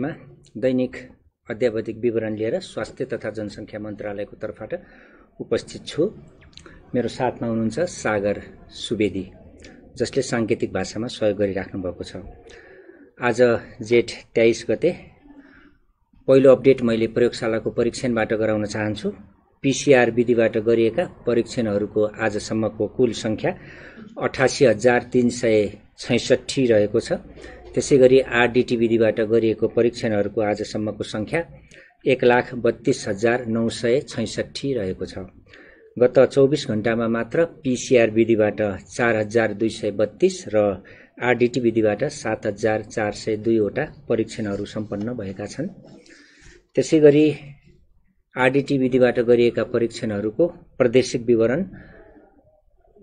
मा दैनिक अध्यावधिक विवरण लिएर स्वास्थ्य तथा जनसङ्ख्या मन्त्रालयको तर्फबाट उपस्थित छु मेरो साथमा हुनुहुन्छ सागर सुवेदी जसले साङ्केतिक भाषामा सहयोग गरिराख्नु भएको छ आज जेठ तेइस गते पहिलो अपडेट मैले प्रयोगशालाको परीक्षणबाट गराउन चाहन्छु पिसिआर विधिबाट गरिएका परीक्षणहरूको आजसम्मको कुल सङ्ख्या अठासी हजार तिन सय छैसठी रहेको छ त्यसै गरी आरडिटी विधिबाट गरिएको परीक्षणहरूको आजसम्मको सङ्ख्या एक लाख बत्तिस हजार नौ सय छैसठी रहेको छ गत चौबिस घण्टामा मात्र पिसिआर विधिबाट चार हजार दुई सय बत्तिस र आरडिटी विधिबाट सात हजार चार सय दुईवटा परीक्षणहरू सम्पन्न भएका छन् त्यसै गरी आरडिटी विधिबाट गरिएका परीक्षणहरूको प्रदेशिक विवरण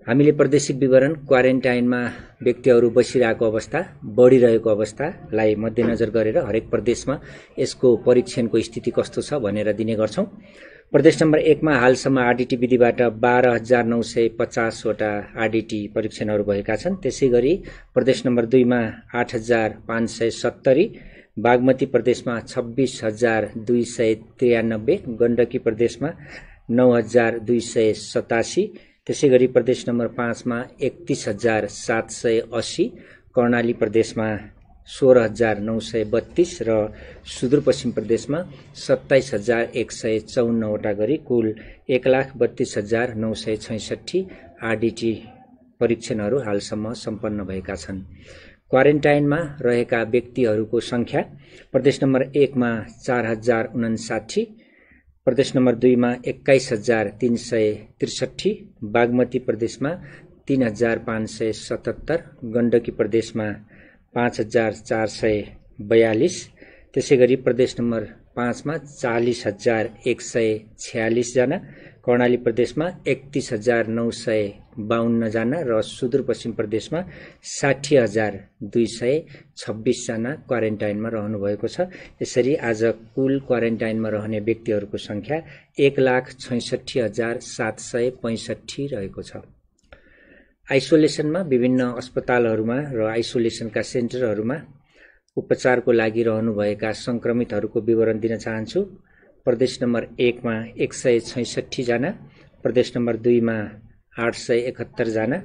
हामीले प्रदेशिक विवरण क्वारेन्टाइनमा व्यक्तिहरू बसिरहेको अवस्था बढिरहेको अवस्थालाई मध्यनजर गरेर हरेक प्रदेशमा यसको परीक्षणको स्थिति कस्तो छ भनेर दिने गर्छौँ प्रदेश नम्बर एकमा हालसम्म आरडिटी विधिबाट बाह्र हजार नौ सय पचासवटा आरडिटी परीक्षणहरू भएका छन् त्यसै गरी प्रदेश नम्बर दुईमा आठ हजार पाँच सय सत्तरी बागमती प्रदेशमा छब्बिस हजार दुई सय त्रियानब्बे गण्डकी प्रदेशमा नौ हजार दुई सय सतासी त्यसै गरी प्रदेश नम्बर पाँचमा एकतिस हजार सात सय अस्सी कर्णाली प्रदेशमा सोह्र हजार नौ सय बत्तिस र सुदूरपश्चिम प्रदेशमा सत्ताइस हजार एक सय चौन्नवटा गरी कुल एक लाख बत्तिस हजार नौ सय छैसठी आरडिटी परीक्षणहरू हालसम्म सम्पन्न भएका छन् क्वारेन्टाइनमा रहेका व्यक्तिहरूको सङ्ख्या प्रदेश नम्बर एकमा चार हजार उनासाठी प्रदेश नम्बर दुईमा एक्काइस हजार तिन सय त्रिसठी बागमती प्रदेशमा तिन हजार पाँच सय सतहत्तर गण्डकी प्रदेशमा पाँच हजार चार सय बयालिस त्यसै गरी प्रदेश नम्बर पाँचमा चालिस हजार एक सय छ्यालिसजना कर्णाली प्रदेशमा एकतिस हजार नौ सय बाहन्नजना र सुदूरपश्चिम प्रदेशमा साठी हजार दुई सय छब्बिसजना क्वारेन्टाइनमा रहनुभएको छ यसरी आज कुल क्वारेन्टाइनमा रहने व्यक्तिहरूको सङ्ख्या एक लाख छैसठी हजार सात सय पैँसठी रहेको छ आइसोलेसनमा विभिन्न अस्पतालहरूमा र आइसोलेसनका सेन्टरहरूमा उपचारको लागि रहनुभएका सङ्क्रमितहरूको विवरण दिन चाहन्छु प्रदेश नम्बर एकमा एक सय छैसठीजना प्रदेश नम्बर दुईमा आठ सय एकहत्तरजना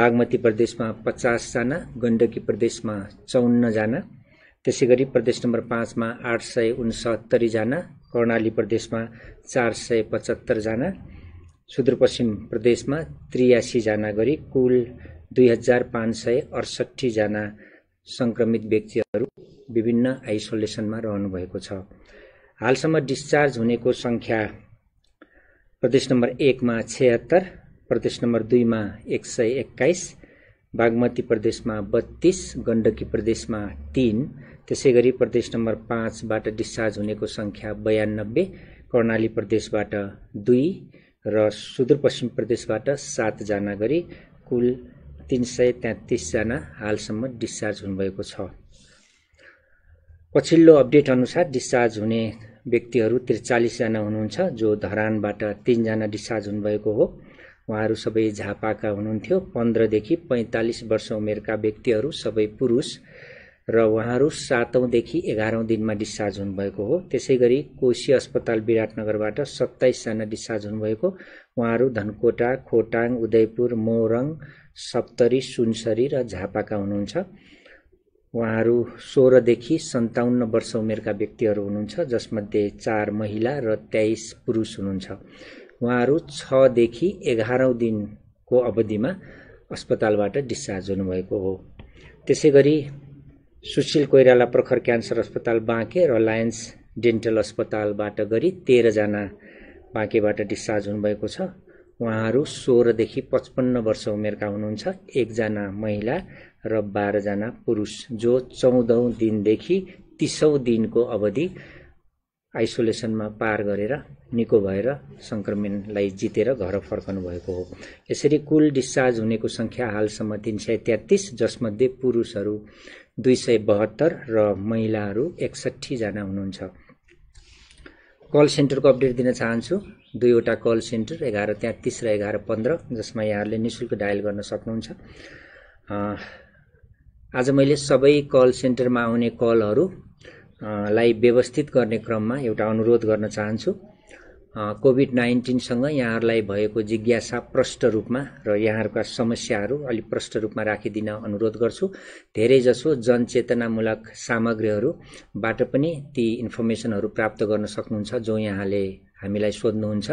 बागमती प्रदेशमा पचासजना गण्डकी प्रदेशमा चौन्नजना त्यसै गरी प्रदेश नम्बर पाँचमा आठ सय जना कर्णाली प्रदेशमा चार सय पचहत्तरजना सुदूरपश्चिम प्रदेशमा त्रियासीजना गरी कुल दुई हजार पाँच सय अडसट्ठीजना सङ्क्रमित व्यक्तिहरू विभिन्न आइसोलेसनमा रहनुभएको छ हालसम्म डिस्चार्ज हुनेको सङ्ख्या प्रदेश नम्बर एकमा छत्तर प्रदेश नम्बर दुईमा एक सय एक्काइस बागमती प्रदेशमा बत्तिस गण्डकी प्रदेशमा तिन त्यसै गरी प्रदेश नम्बर पाँचबाट डिस्चार्ज हुनेको सङ्ख्या बयानब्बे कर्णाली प्रदेशबाट दुई र सुदूरपश्चिम प्रदेशबाट सातजना गरी कुल तिन सय तेत्तिसजना हालसम्म डिस्चार्ज हुनुभएको छ पछिल्लो अपडेट अनुसार डिस्चार्ज हुने व्यक्तिहरू त्रिचालिसजना हुनुहुन्छ जो धरानबाट तिनजना डिस्चार्ज हुनुभएको हो उहाँहरू सबै झापाका हुनुहुन्थ्यो पन्ध्रदेखि पैँतालिस वर्ष उमेरका व्यक्तिहरू सबै पुरुष र उहाँहरू सातौँदेखि एघारौँ दिनमा डिस्चार्ज हुनुभएको हो त्यसै गरी कोशी अस्पताल विराटनगरबाट सत्ताइसजना डिस्चार्ज हुनुभएको उहाँहरू धनकोटा खोटाङ उदयपुर मोरङ सप्तरी सुनसरी र झापाका हुनुहुन्छ उहाँहरू सोह्रदेखि सन्ताउन्न वर्ष उमेरका व्यक्तिहरू हुनुहुन्छ जसमध्ये चार महिला र तेइस पुरुष हुनुहुन्छ उहाँहरू छदेखि एघारौँ दिनको अवधिमा अस्पतालबाट डिस्चार्ज हुनुभएको हो त्यसै गरी सुशील कोइराला प्रखर क्यान्सर अस्पताल बाँके र लायन्स डेन्टल अस्पतालबाट गरी तेह्रजना बाँकेबाट डिस्चार्ज हुनुभएको छ उहाँहरू सोह्रदेखि पचपन्न वर्ष उमेरका हुनुहुन्छ एकजना महिला र बाह्रजना पुरुष जो चौधौँ दिनदेखि तिसौँ दिनको अवधि आइसोलेसनमा पार गरेर निको भएर सङ्क्रमणलाई जितेर घर फर्कनु भएको हो यसरी कुल डिस्चार्ज हुनेको सङ्ख्या हालसम्म तिन सय तेत्तिस जसमध्ये पुरुषहरू दुई सय बहत्तर र महिलाहरू एकसट्ठीजना हुनुहुन्छ कल सेन्टरको अपडेट दिन चाहन्छु दुईवटा कल सेन्टर एघार तेत्तिस र एघार पन्ध्र जसमा यहाँहरूले निशुल्क डायल गर्न सक्नुहुन्छ आज मैले सबै कल सेन्टरमा आउने कलहरू लाई व्यवस्थित गर्ने क्रममा एउटा अनुरोध गर्न चाहन्छु कोभिड नाइन्टिनसँग यहाँहरूलाई भएको जिज्ञासा प्रष्ट रूपमा र यहाँहरूका समस्याहरू अलिक प्रष्ट रूपमा राखिदिन अनुरोध गर्छु धेरैजसो जनचेतनामूलक सामग्रीहरूबाट पनि ती इन्फर्मेसनहरू प्राप्त गर्न सक्नुहुन्छ जो यहाँले हामीलाई सोध्नुहुन्छ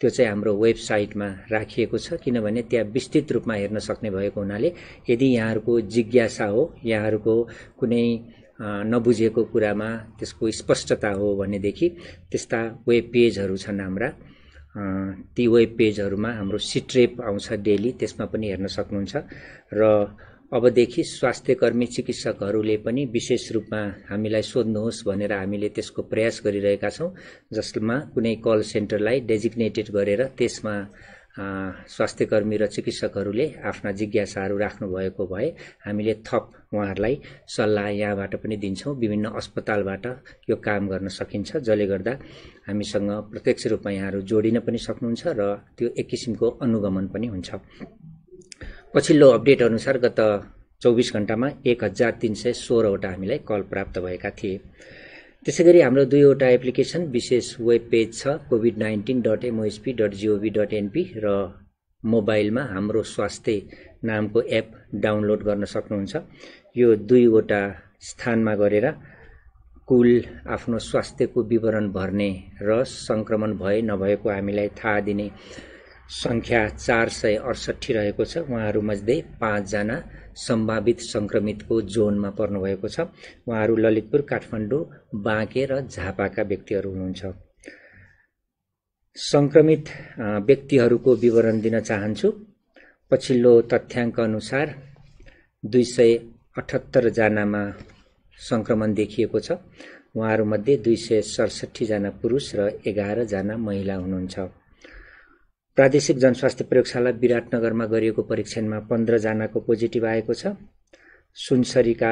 त्यो चाहिँ हाम्रो वेबसाइटमा राखिएको छ किनभने त्यहाँ विस्तृत रूपमा हेर्न सक्ने भएको हुनाले यदि यहाँहरूको जिज्ञासा हो यहाँहरूको कुनै नबुझेको कुरामा त्यसको स्पष्टता हो भनेदेखि त्यस्ता वेब पेजहरू छन् हाम्रा ती वेब पेजहरूमा हाम्रो सिट्रेप आउँछ डेली त्यसमा पनि हेर्न सक्नुहुन्छ र अबदेखि स्वास्थ्यकर्मी चिकित्सकहरूले पनि विशेष रूपमा हामीलाई सोध्नुहोस् भनेर हामीले त्यसको प्रयास गरिरहेका छौँ जसमा कुनै कल सेन्टरलाई डेजिग्नेटेड गरेर त्यसमा स्वास्थ्यकर्मी र चिकित्सकहरूले आफ्ना जिज्ञासाहरू राख्नुभएको भए हामीले थप उहाँहरूलाई सल्लाह यहाँबाट पनि दिन्छौँ विभिन्न अस्पतालबाट यो काम गर्न सकिन्छ जसले गर्दा हामीसँग प्रत्यक्ष रूपमा यहाँहरू जोडिन पनि सक्नुहुन्छ र त्यो एक किसिमको अनुगमन पनि हुन्छ पछिल्लो अपडेट अनुसार गत चौबिस घण्टामा एक हजार तिन सय सोह्रवटा हामीलाई कल प्राप्त भएका थिए त्यसै गरी हाम्रो दुईवटा एप्लिकेसन विशेष वेब पेज छ Covid nineteen dot MOSP dot gov dot NP र मोबाइलमा हाम्रो स्वास्थ्य नामको एप डाउनलोड गर्न सक्नुहुन्छ यो दुईवटा स्थानमा गरेर कुल आफ्नो स्वास्थ्यको विवरण भर्ने र सङ्क्रमण भए नभएको हामीलाई थाहा दिने सङ्ख्या चार सय अडसट्ठी रहेको छ उहाँहरूमध्ये पाँचजना सम्भावित सङ्क्रमितको जोनमा पर्नुभएको छ उहाँहरू ललितपुर काठमाडौँ बाँके र झापाका व्यक्तिहरू हुनुहुन्छ सङ्क्रमित व्यक्तिहरूको विवरण दिन चाहन्छु पछिल्लो तथ्याङ्क अनुसार दुई सय अठहत्तरजनामा सङ्क्रमण देखिएको छ उहाँहरूमध्ये दुई सय सडसठीजना पुरुष र एघारजना महिला हुनुहुन्छ प्रादेशिक जनस्वास्थ्य प्रयोगशाला विराटनगरमा गरिएको परीक्षणमा पन्ध्रजनाको पोजिटिभ आएको छ सुनसरीका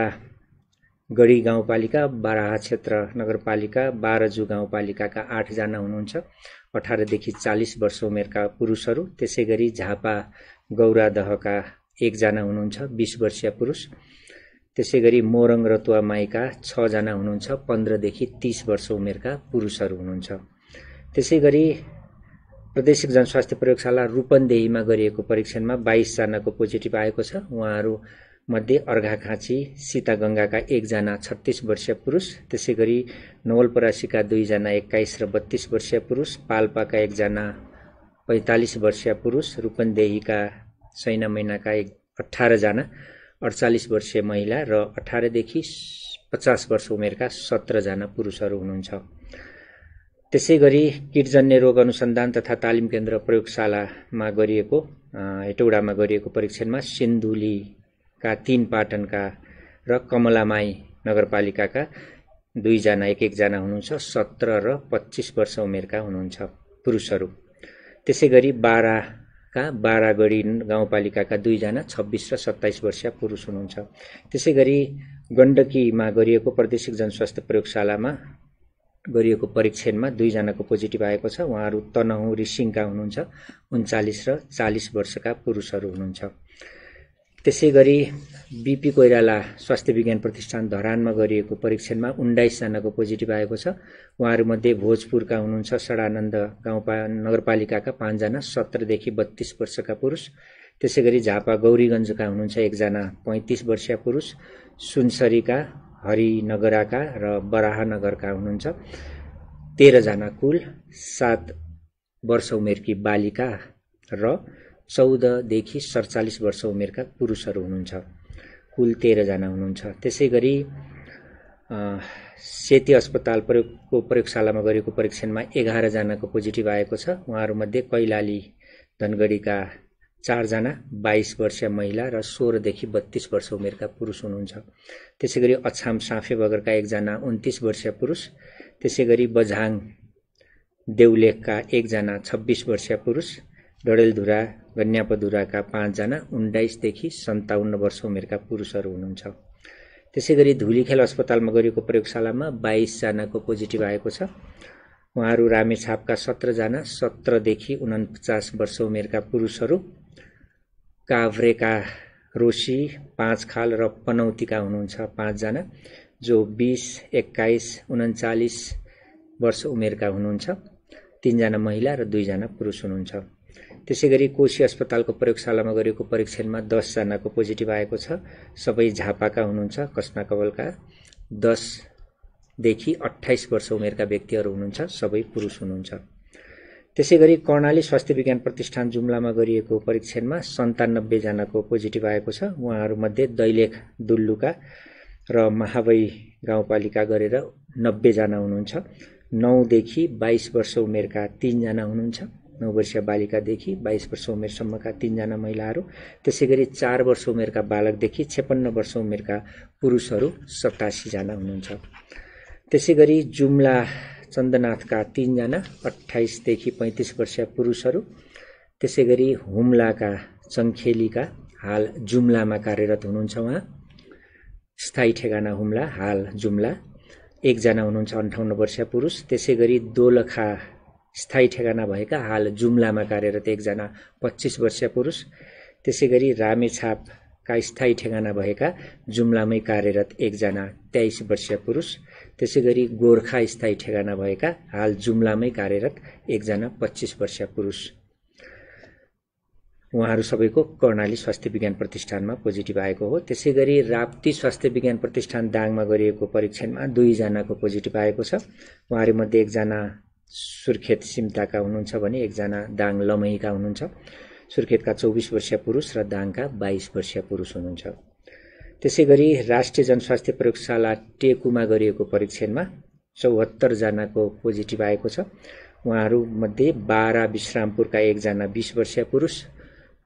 गढी गाउँपालिका बाराहा क्षेत्र नगरपालिका बाह्रजु गाउँपालिकाका आठजना हुनुहुन्छ अठारदेखि चालिस वर्ष उमेरका पुरुषहरू त्यसै गरी झापा गौरादहका एकजना हुनुहुन्छ बिस वर्षीय पुरुष त्यसै गरी मोरङ रतुवा माईका छजना हुनुहुन्छ पन्ध्रदेखि तिस वर्ष उमेरका पुरुषहरू हुनुहुन्छ त्यसै गरी प्रदेशिक जनस्वास्थ्य प्रयोगशाला रूपन्देहीमा गरिएको परीक्षणमा बाइसजनाको पोजिटिभ आएको छ उहाँहरूमध्ये अर्घाखाँची सीतागङ्गाका एकजना छत्तिस वर्षीय पुरुष त्यसै गरी नवलपरासीका दुईजना एक्काइस र बत्तिस वर्षीय पुरुष पाल्पाका एकजना पैँतालिस वर्षीय पुरुष रूपन्देहीका सैना महिनाका एक अठारजना अडचालिस वर्षीय महिला र अठारदेखि पचास वर्ष उमेरका सत्रजना पुरुषहरू हुनुहुन्छ त्यसै गरी किटजन्य रोग अनुसन्धान तथा तालिम केन्द्र प्रयोगशालामा गरिएको हेटौडामा गरिएको परीक्षणमा सिन्धुलीका तीन पाटनका र कमलामाई नगरपालिकाका दुईजना एक एकजना हुनुहुन्छ सत्र र पच्चिस वर्ष उमेरका हुनुहुन्छ पुरुषहरू त्यसै गरी बाह्रका बाह्रगढी गाउँपालिकाका दुईजना छब्बिस र सत्ताइस वर्षीय पुरुष हुनुहुन्छ त्यसै गरी गण्डकीमा गरिएको प्रादेशिक जनस्वास्थ्य प्रयोगशालामा गरिएको परीक्षणमा दुईजनाको पोजिटिभ आएको छ उहाँहरू तनहुँ रिसिङका हुनुहुन्छ उन्चालिस र चालिस वर्षका पुरुषहरू हुनुहुन्छ त्यसै गरी बिपी कोइराला स्वास्थ्य विज्ञान प्रतिष्ठान धरानमा गरिएको परीक्षणमा उन्नाइसजनाको पोजिटिभ आएको छ उहाँहरूमध्ये भोजपुरका हुनुहुन्छ सडानन्द गाउँपा नगरपालिकाका पाँचजना सत्रदेखि बत्तिस वर्षका पुरुष त्यसै गरी झापा गौरीगञ्जका हुनुहुन्छ एकजना पैँतिस वर्षीय पुरुष सुनसरीका हरिनगराका र बराहनगरका हुनुहुन्छ तेह्रजना कुल सात वर्ष उमेरकी बालिका र चौधदेखि सडचालिस वर्ष उमेरका पुरुषहरू हुनुहुन्छ कुल तेह्रजना हुनुहुन्छ त्यसै गरी सेती अस्पताल प्रयोगको प्रयोगशालामा गरेको परीक्षणमा एघारजनाको पोजिटिभ आएको छ उहाँहरूमध्ये कैलाली धनगढीका चारजना बाइस वर्ष महिला र सोह्रदेखि बत्तीस वर्ष उमेरका पुरुष हुनुहुन्छ त्यसै गरी अछाम साफे बगरका एकजना उन्तिस वर्ष पुरुष त्यसै गरी बझाङ देउलेखका एकजना छब्बिस वर्ष पुरुष डडेलधुरा गन्यापधुराका पाँचजना उन्नाइसदेखि सन्ताउन्न वर्ष उमेरका पुरुषहरू हुनुहुन्छ त्यसै गरी धुलीखेल अस्पतालमा गरिएको प्रयोगशालामा बाइसजनाको पोजिटिभ आएको छ उहाँहरू रामेछापका सत्रजना सत्रदेखि उनपचास वर्ष उमेरका पुरुषहरू काभ्रेका रोशी खाल र पनौतीका हुनुहुन्छ पाँचजना जो बिस एक्काइस उन्चालिस वर्ष उमेरका हुनुहुन्छ तिनजना महिला र दुईजना पुरुष हुनुहुन्छ त्यसै गरी कोशी अस्पतालको प्रयोगशालामा गरिएको परीक्षणमा दसजनाको पोजिटिभ आएको छ सबै झापाका हुनुहुन्छ कस्मा कवलका दसदेखि अठाइस वर्ष उमेरका व्यक्तिहरू हुनुहुन्छ सबै पुरुष हुनुहुन्छ त्यसै गरी कर्णाली स्वास्थ्य विज्ञान प्रतिष्ठान जुम्लामा गरिएको परीक्षणमा सन्तानब्बेजनाको पोजिटिभ आएको छ उहाँहरूमध्ये दैलेख दुल्लुका र महावै गाउँपालिका गरेर नब्बेजना हुनुहुन्छ नौदेखि बाइस वर्ष उमेरका तिनजना हुनुहुन्छ नौ वर्ष बालिकादेखि बाइस वर्ष उमेरसम्मका तिनजना महिलाहरू त्यसै गरी चार वर्ष उमेरका बालकदेखि छेपन्न वर्ष उमेरका पुरुषहरू सतासीजना हुनुहुन्छ त्यसै गरी जुम्ला चन्दनाथका तिनजना अठाइसदेखि पैँतिस वर्षीय पुरुषहरू त्यसै गरी हुम्लाका चङ्खेलीका हाल जुम्लामा कार्यरत हुनुहुन्छ उहाँ स्थायी ठेगाना हुम्ला हाल जुम्ला एकजना हुनुहुन्छ अन्ठाउन्न वर्षीय पुरुष त्यसै गरी दोलखा स्थायी ठेगाना भएका हाल जुम्लामा कार्यरत एकजना पच्चिस वर्षीय पुरुष त्यसै गरी रामेछापका स्थायी ठेगाना भएका जुम्लामै कार्यरत एकजना तेइस वर्षीय पुरुष त्यसै गरी गोर्खा स्थायी ठेगाना भएका हाल जुम्लामै कार्यरत एकजना पच्चिस वर्षीय पुरुष उहाँहरू सबैको कर्णाली स्वास्थ्य विज्ञान प्रतिष्ठानमा पोजिटिभ आएको हो त्यसै गरी राप्ती स्वास्थ्य विज्ञान प्रतिष्ठान दाङमा गरिएको परीक्षणमा दुईजनाको पोजिटिभ आएको छ उहाँहरूमध्ये एकजना सुर्खेत सिम्ताका हुनुहुन्छ भने एकजना दाङ लमहीका हुनुहुन्छ सुर्खेतका चौबिस वर्षीय पुरुष र दाङका बाइस वर्षीय पुरुष हुनुहुन्छ त्यसै गरी राष्ट्रिय जनस्वास्थ्य प्रयोगशाला टेकुमा गरिएको परीक्षणमा चौहत्तरजनाको पोजिटिभ आएको छ उहाँहरूमध्ये बाह्र विश्रामपुरका एकजना बिस वर्षीय पुरुष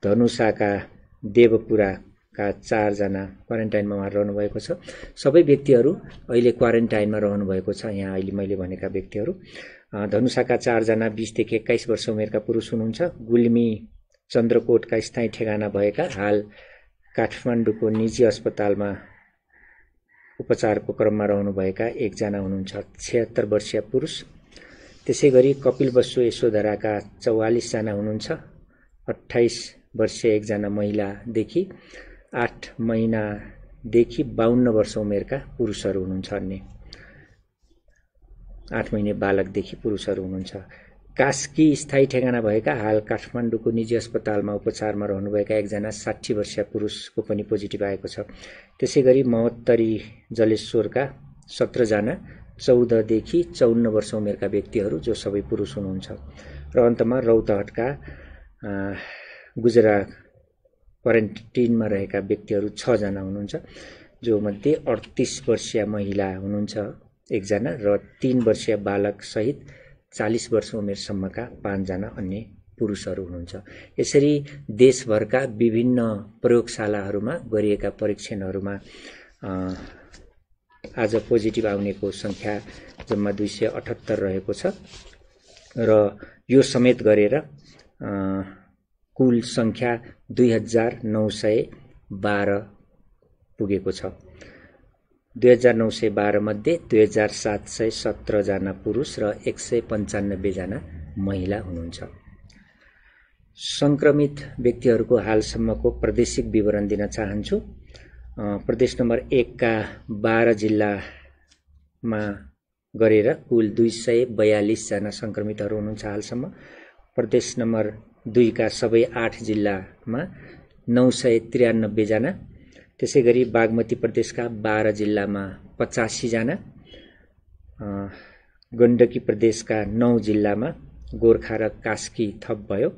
धनुषाका देवपुराका चारजना क्वारेन्टाइनमा उहाँ रहनुभएको छ सबै व्यक्तिहरू अहिले क्वारेन्टाइनमा रहनुभएको छ यहाँ अहिले मैले भनेका व्यक्तिहरू धनुषाका चारजना बिसदेखि एक्काइस वर्ष उमेरका पुरुष हुनुहुन्छ गुल्मी चन्द्रकोटका स्थायी ठेगाना भएका हाल काठमाडौँको निजी अस्पतालमा उपचारको क्रममा रहनुभएका एकजना हुनुहुन्छ छिहत्तर वर्षीय पुरुष त्यसै गरी कपिल बसु यशोधराका चौवालिसजना हुनुहुन्छ अठाइस वर्षीय एकजना महिलादेखि आठ महिनादेखि बाहन्न वर्ष उमेरका पुरुषहरू हुनुहुन्छ अन्य आठ महिने बालकदेखि पुरुषहरू हुनुहुन्छ कास्की स्थायी ठेगाना भएका हाल काठमाडौँको निजी अस्पतालमा उपचारमा रहनुभएका एकजना साठी वर्षीय पुरुषको पनि पोजिटिभ आएको छ त्यसै गरी महोत्तरी जलेश्वरका सत्रजना चौधदेखि चौन्न वर्ष उमेरका व्यक्तिहरू जो सबै पुरुष हुनुहुन्छ र अन्तमा रौतहटका गुजरा क्वारेन्टिनमा रहेका व्यक्तिहरू छजना हुनुहुन्छ जो मध्ये अडतिस वर्षीय महिला हुनुहुन्छ एकजना र तिन वर्षीय बालकसहित चालिस वर्ष उमेरसम्मका पाँचजना अन्य पुरुषहरू हुनुहुन्छ यसरी देशभरका विभिन्न प्रयोगशालाहरूमा गरिएका परीक्षणहरूमा आज पोजिटिभ आउनेको सङ्ख्या जम्मा दुई सय अठहत्तर रहेको छ र यो समेत गरेर कुल सङ्ख्या दुई हजार नौ सय बाह्र पुगेको छ दुई हजार नौ सय बाह्रमध्ये दुई हजार सात सय सत्रजना पुरुष र एक सय पन्चानब्बेजना महिला हुनुहुन्छ सङ्क्रमित व्यक्तिहरूको हालसम्मको प्रादेशिक विवरण दिन चाहन्छु प्रदेश नम्बर एकका बाह्र जिल्लामा गरेर कुल दुई सय बयालिसजना सङ्क्रमितहरू हुनुहुन्छ हालसम्म प्रदेश नम्बर दुईका सबै आठ जिल्लामा नौ सय त्रियानब्बेजना त्यसै गरी बागमती प्रदेशका बाह्र जिल्लामा पचासीजना गण्डकी प्रदेशका नौ जिल्लामा गोर्खा र कास्की थप भयो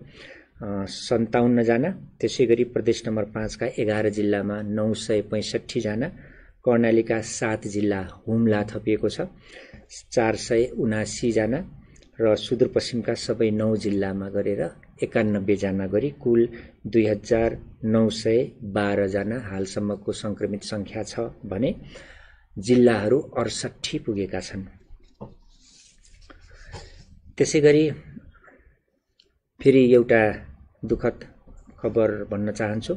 सन्ताउन्नजना त्यसै गरी प्रदेश नम्बर पाँचका एघार जिल्लामा नौ सय पैँसठीजना कर्णालीका सात जिल्ला हुम्ला थपिएको छ चार सय उनासीजना र सुदूरपश्चिमका सबै नौ जिल्लामा गरेर एकानब्बेजना गरी कुल दुई हजार नौ सय बाह्रजना हालसम्मको सङ्क्रमित सङ्ख्या छ भने जिल्लाहरू अडसट्ठी पुगेका छन् त्यसै गरी फेरि एउटा दुःखद खबर भन्न चाहन्छु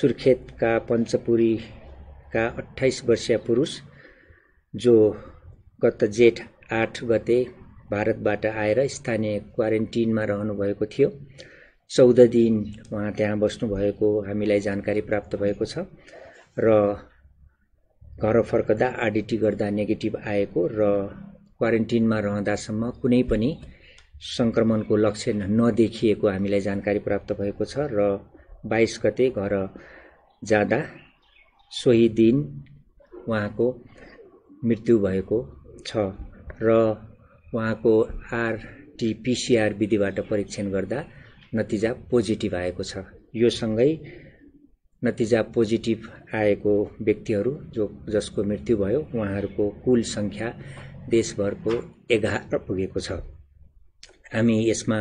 सुर्खेतका पञ्चपुरीका अठाइस वर्षीय पुरुष जो गत जेठ आठ गते भारतबाट आएर स्थानीय क्वारेन्टिनमा रहनुभएको थियो चौध दिन उहाँ त्यहाँ बस्नुभएको हामीलाई जानकारी प्राप्त भएको छ र घर फर्कदा आरडिटी गर्दा नेगेटिभ आएको र क्वारेन्टिनमा रहँदासम्म कुनै पनि सङ्क्रमणको लक्षण नदेखिएको हामीलाई जानकारी प्राप्त भएको छ र बाइस गते घर जाँदा सोही दिन उहाँको मृत्यु भएको छ र उहाँको आरटिपिसिआर विधिबाट परीक्षण गर्दा नतिजा पोजिटिभ आएको छ यो सँगै नतिजा पोजिटिभ आएको व्यक्तिहरू जो जसको मृत्यु भयो उहाँहरूको कुल सङ्ख्या देशभरको एघार पुगेको छ हामी यसमा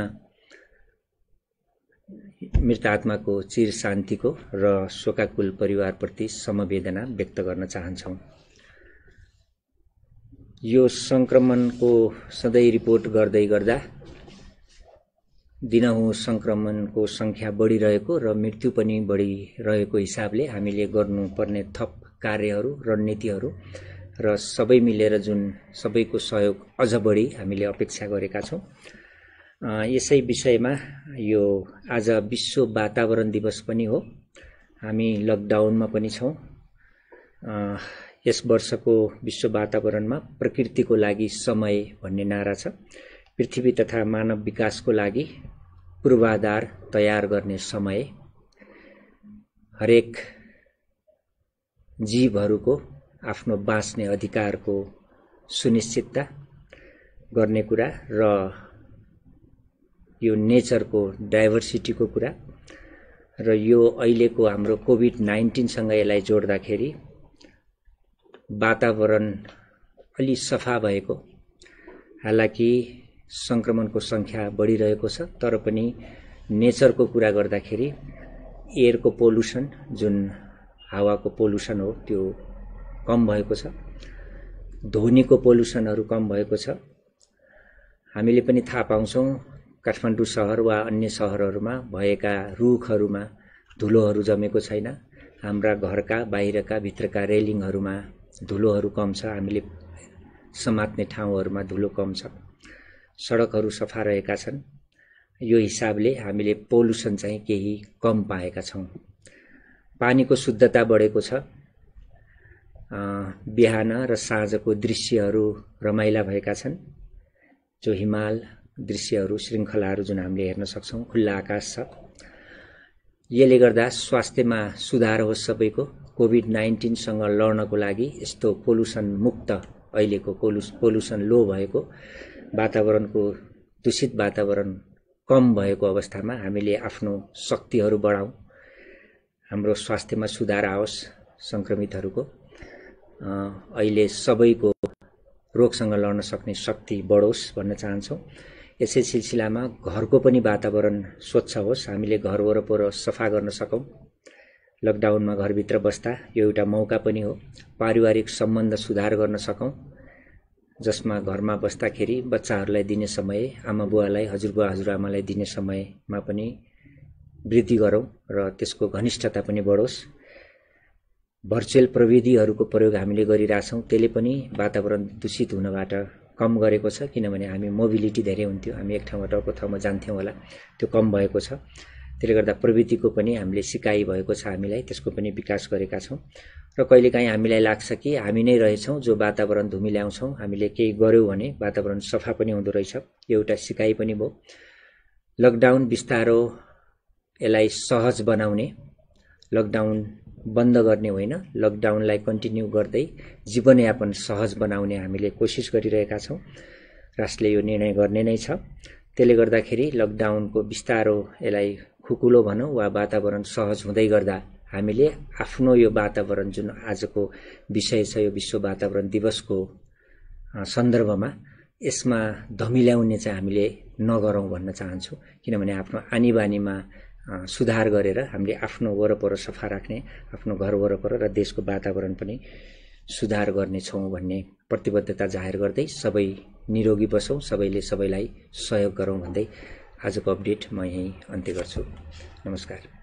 मृत आत्माको चिर शान्तिको र शोकाकुल परिवारप्रति समवेदना व्यक्त गर्न चाहन्छौँ यो संक्रमणको सधैँ रिपोर्ट गर्दै गर्दा दिनहुँ संक्रमणको सङ्ख्या बढिरहेको र मृत्यु पनि बढिरहेको हिसाबले हामीले गर्नुपर्ने थप कार्यहरू रणनीतिहरू र सबै मिलेर जुन सबैको सहयोग अझ बढी हामीले अपेक्षा गरेका छौँ यसै विषयमा यो आज विश्व वातावरण दिवस पनि हो हामी लकडाउनमा पनि छौँ यस वर्षको विश्व वातावरणमा प्रकृतिको लागि समय भन्ने नारा छ पृथ्वी तथा मानव विकासको लागि पूर्वाधार तयार गर्ने समय हरेक जीवहरूको आफ्नो बाँच्ने अधिकारको सुनिश्चितता गर्ने कुरा र यो नेचरको डाइभर्सिटीको कुरा र यो अहिलेको हाम्रो कोभिड नाइन्टिनसँग यसलाई जोड्दाखेरि वातावरण अलि सफा भएको हालाकि सङ्क्रमणको सङ्ख्या बढिरहेको छ तर पनि नेचरको कुरा गर्दाखेरि एयरको पोल्युसन जुन हावाको पोल्युसन हो त्यो कम भएको छ ध्वनिको पोल्युसनहरू कम भएको छ हामीले पनि थाहा पाउँछौँ काठमाडौँ सहर वा अन्य सहरहरूमा भएका रुखहरूमा धुलोहरू जमेको छैन हाम्रा घरका बाहिरका भित्रका रेलिङहरूमा धुलोहरू कम छ हामीले समात्ने ठाउँहरूमा धुलो कम छ सडकहरू सफा रहेका छन् यो हिसाबले हामीले पोल्युसन चाहिँ केही कम पाएका छौँ पानीको शुद्धता बढेको छ बिहान र साँझको दृश्यहरू रमाइला भएका छन् जो हिमाल दृश्यहरू श्रृङ्खलाहरू जुन हामीले हेर्न सक्छौँ खुल्ला आकाश छ यसले गर्दा स्वास्थ्यमा सुधार होस् सबैको कोभिड नाइन्टिनसँग लड्नको लागि यस्तो पोलुसन मुक्त अहिलेको पोलु पोलुसन लो भएको वातावरणको दूषित वातावरण कम भएको अवस्थामा हामीले आफ्नो शक्तिहरू बढाउँ हाम्रो स्वास्थ्यमा सुधार आओस् सङ्क्रमितहरूको अहिले सबैको रोगसँग लड्न सक्ने शक्ति बढोस् भन्न चाहन्छौँ यसै सिलसिलामा घरको पनि वातावरण स्वच्छ होस् हामीले घर वरपर सफा गर्न सकौँ लकडाउनमा घरभित्र बस्दा यो एउटा मौका पनि हो पारिवारिक सम्बन्ध सुधार गर्न सकौँ जसमा घरमा बस्दाखेरि बच्चाहरूलाई दिने समय आमा बुवालाई हजुरबुवा हजुरआमालाई दिने समयमा पनि वृद्धि गरौँ र त्यसको घनिष्ठता पनि बढोस् भर्चुअल प्रविधिहरूको प्रयोग हामीले गरिरहेछौँ त्यसले पनि वातावरण दूषित हुनबाट कम गरेको छ किनभने हामी मोबिलिटी धेरै हुन्थ्यो हामी एक ठाउँबाट अर्को ठाउँमा जान्थ्यौँ होला त्यो कम भएको छ त्यसले गर्दा प्रविधिको पनि हामीले सिकाइ भएको छ हामीलाई त्यसको पनि विकास गरेका छौँ र कहिलेकाहीँ हामीलाई लाग्छ कि हामी नै रहेछौँ जो वातावरण धुमी ल्याउँछौँ हामीले केही गऱ्यौँ भने वातावरण सफा पनि हुँदो रहेछ एउटा सिकाइ पनि भयो लकडाउन बिस्तारो यसलाई सहज बनाउने लकडाउन बन्द गर्ने होइन लकडाउनलाई कन्टिन्यू गर्दै जीवनयापन सहज बनाउने हामीले कोसिस गरिरहेका छौँ राष्ट्रले यो निर्णय गर्ने नै छ त्यसले गर्दाखेरि लकडाउनको बिस्तारो यसलाई खुकुलो भनौँ वा वातावरण सहज हुँदै गर्दा हामीले आफ्नो यो वातावरण जुन आजको विषय छ यो विश्व वातावरण दिवसको सन्दर्भमा यसमा धमिल्याउने चाहिँ हामीले नगरौँ भन्न चाहन्छु किनभने आफ्नो आनी बानीमा सुधार गरेर हामीले आफ्नो वरपर सफा राख्ने आफ्नो घर वरपर र देशको वातावरण पनि सुधार गर्नेछौँ भन्ने प्रतिबद्धता जाहेर गर्दै सबै निरोगी बसौँ सबैले सबैलाई सहयोग गरौँ भन्दै आजको अपडेट म यहीँ अन्त्य गर्छु नमस्कार